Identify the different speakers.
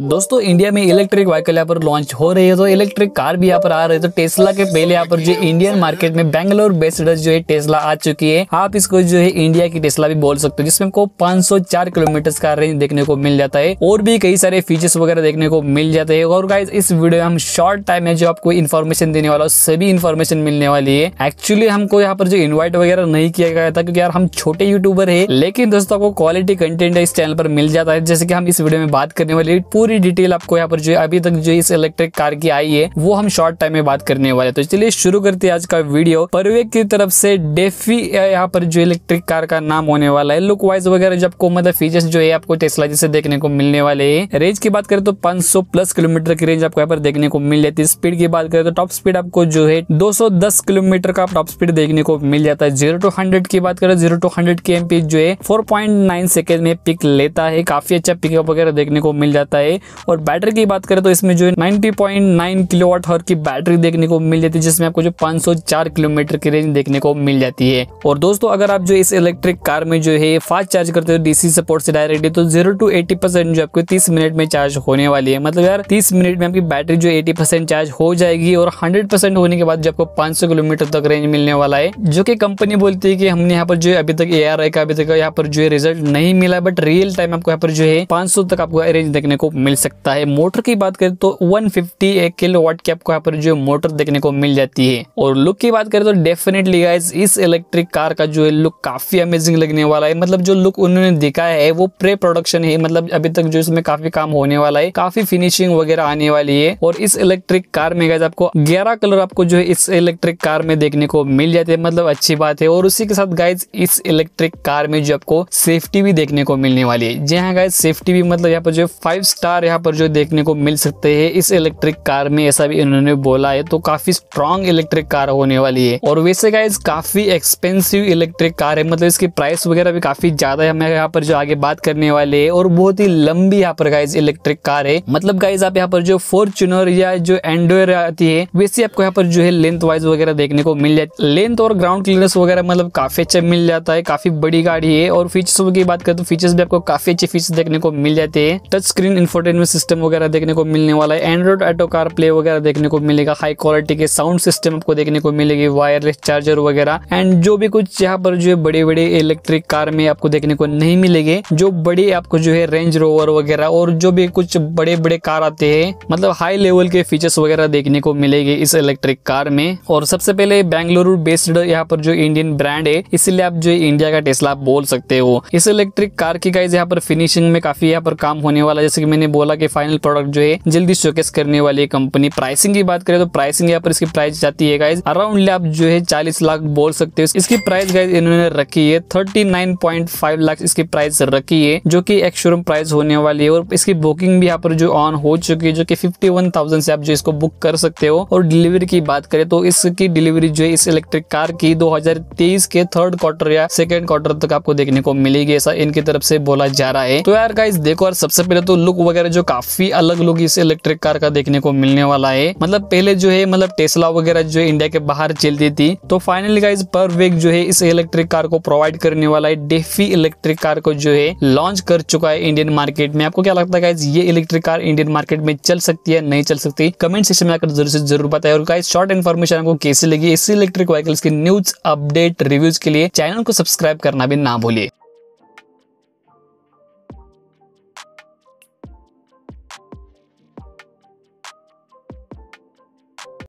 Speaker 1: दोस्तों इंडिया में electric vehicle यहाँ पर लॉन्च हो रही है तो इलेक्ट्रिक कार भी यहाँ पर आ रही है तो टेस्ला के पहले यहाँ पर जो इंडियन मार्केट में बैंगलोर बेस्ड जो है टेस्ला आ चुकी है आप इसको जो है इंडिया की टेस्ला भी बोल सकते हो जिसमें को 504 किलोमीटर का रेंज देखने को मिल जाता है और भी कई सारे फीचर्स वगैरह देखने को मिल जाते हैं और गाइज इस वीडियो में हम शॉर्ट टाइम में जो आपको इन्फॉर्मेशन देने वाला सभी इन्फॉर्मेशन मिलने वाली है एक्चुअली हमको यहाँ पर जो इन्वाइट वगैरह नहीं किया गया था क्योंकि यार हम छोटे यूट्यूबर है लेकिन दोस्तों आपको क्वालिटी कंटेंट इस चैनल पर मिल जाता है जैसे कि हम इस वीडियो में बात करने वाली पूरी पूरी डिटेल आपको यहाँ पर जो अभी तक जो इस इलेक्ट्रिक कार की आई है वो हम शॉर्ट टाइम में बात करने वाले तो चलिए शुरू करते हैं आज का वीडियो परवेक की तरफ से डेफी यहाँ पर जो इलेक्ट्रिक कार का नाम होने वाला है लुक वाइज वगैरह जो आपको मतलब फीचर्स जो है आपको टेस्ला जैसे देखने को मिलने वाले है रेंज की बात करें तो 500 प्लस किलोमीटर की रेंज आपको यहाँ पर देखने को मिल जाती है स्पीड की बात करें तो टॉप स्पीड आपको जो है 210 किलोमीटर का टॉप स्पीड देखने को मिल जाता है जीरो टू हंड्रेड की बात करें जीरो टू हंड्रेड के एमपी जो है फोर पॉइंट नाइन सेकेंड में पिक लेता है काफी अच्छा पिकअप वगैरह देखने को मिल जाता है और बैटरी की बात करें तो इसमें जो नाइनटी पॉइंट नाइन हर की बैटरी देखने को मिल जाती है जिसमें आपको जो 504 किलोमीटर की रेंज देखने को मिल जाती है और दोस्तों अगर आप जो इस इलेक्ट्रिक कार में जो है फास्ट चार्ज करते हो डीसी सपोर्ट से डायरेक्टली तो जीरो टू एटी परसेंट जो आपको तीस मिनट में चार्ज होने वाली है मतलब यार तीस मिनट में आपकी बैटरी जो एटी परसेंट चार्ज हो जाएगी और हंड्रेड परसेंट होने के बाद जो आपको पांच सौ किलोमीटर तक रेंज मिलने वाला है जो की कंपनी बोलती है की हमने यहाँ पर जो अभी तक ए आर आई का अभी तक यहाँ पर जो है रिजल्ट नहीं मिला बट रियल टाइम आपको यहाँ पर जो है पांच सौ तक आपको रेंज देखने को मिल सकता है मोटर की बात करें तो 150 फिफ्टी एक किलो वाट की आपको यहाँ पर जो मोटर देखने को मिल जाती है और लुक की बात करें तो डेफिनेटली गाइज इस इलेक्ट्रिक कार का जो है लुक काफी अमेजिंग लगने वाला है मतलब जो लुक उन्होंने दिखाया है वो प्रे प्रोडक्शन है मतलब अभी तक जो इसमें काफी काम होने वाला है काफी फिनिशिंग वगैरह आने वाली है और इस इलेक्ट्रिक कार में गाइज आपको ग्यारह कलर आपको जो है इस इलेक्ट्रिक कार में देखने को मिल जाते हैं मतलब अच्छी बात है और उसी के साथ गाइज इस इलेक्ट्रिक कार में जो आपको सेफ्टी भी देखने को मिलने वाली है जी हाँ गाइज सेफ्टी भी मतलब यहाँ पर जो फाइव स्टार कार यहाँ पर जो देखने को मिल सकते हैं इस इलेक्ट्रिक कार में ऐसा भी इन्होंने बोला है तो काफी स्ट्रॉन्ग इलेक्ट्रिक कार होने वाली है और वैसे गाइज काफी एक्सपेंसिव इलेक्ट्रिक कार है मतलब इसकी प्राइस वगैरह भी काफी ज्यादा है हमें यहाँ पर जो आगे बात करने वाले है और बहुत ही लंबी यहाँ पर गाइज इलेक्ट्रिक कार है मतलब गाइज आप यहाँ पर जो फोर्चुनर या जो एंडोर आती है वैसे आपको यहाँ पर जो है लेंथ वाइज वगैरह देखने को मिल जाती है लेंथ और ग्राउंड क्लियरेंस वगैरह मतलब काफी अच्छा मिल जाता है काफी बड़ी गाड़ी है और फीचर्स की बात करें तो फीचर्स भी आपको काफी अच्छे फीचर्स देखने को मिल जाते हैं touch screen info infotainment system वगैरह देखने को मिलने वाला है एंड्रॉइड ऑटो कार प्ले वगैरह देखने को मिलेगा हाई क्वालिटी के साउंड सिस्टम आपको देखने को मिलेगी वायरलेस चार्जर वगैरह एंड जो भी कुछ यहाँ पर जो है बड़े बड़े इलेक्ट्रिक कार में आपको देखने को नहीं मिलेंगे जो बड़े आपको जो है रेंज रोवर वगैरह और जो भी कुछ बड़े बड़े कार आते हैं मतलब हाई लेवल के फीचर्स वगैरह देखने को मिलेगी इस इलेक्ट्रिक कार में और सबसे पहले बेंगलुरु बेस्ड यहाँ पर जो इंडियन ब्रांड है इसलिए आप जो इंडिया का टेस्ला बोल सकते हो इस इलेक्ट्रिक कार की गाइज यहाँ पर फिनिशिंग में काफी यहाँ पर काम होने वाला जैसे कि मैंने बोला कि फाइनल प्रोडक्ट जो है जल्दी शोकेस करने वाली कंपनी प्राइसिंग की बात करें तो प्राइसिंग यहाँ पर इसकी प्राइस जाती है गाइज अराउंड आप जो है चालीस लाख बोल सकते हो इसकी प्राइस गाइज इन्होंने रखी है थर्टी लाख इसकी प्राइस रखी है जो की एक शोरूम प्राइस होने वाली है और इसकी बुकिंग भी यहाँ पर जो ऑन हो चुकी है जो की फिफ्टी से आप जो इसको बुक कर सकते हो और डिलीवरी की बात करें तो इसकी डिलीवरी जो है इस इलेक्ट्रिक कार की 2023 के थर्ड क्वार्टर या सेकेंड क्वार्टर तक आपको देखने को मिलेगी ऐसा इनकी तरफ से बोला जा रहा है तो यार देखो यार सबसे पहले तो लुक वगैरह वगैरह जो काफी अलग लोग इस इलेक्ट्रिक कार का देखने को मिलने वाला है मतलब पहले जो है मतलब टेस्ला वगैरह जो इंडिया के बाहर चलती थी तो फाइनली गाइज पर वीक जो है इस इलेक्ट्रिक कार को प्रोवाइड करने वाला है डेफी इलेक्ट्रिक कार को जो है लॉन्च कर चुका है इंडियन मार्केट में आपको क्या लगता है गाइज ये इलेक्ट्रिक कार इंडियन मार्केट में चल सकती है नहीं चल सकती कमेंट सेक्शन में आकर जरूर से जरूर बताए और गाइज शॉर्ट इन्फॉर्मेशन आपको कैसे लगी इसी इलेक्ट्रिक व्हीकल्स की न्यूज अपडेट रिव्यूज के लिए चैनल को सब्सक्राइब करना भी ना भूलिए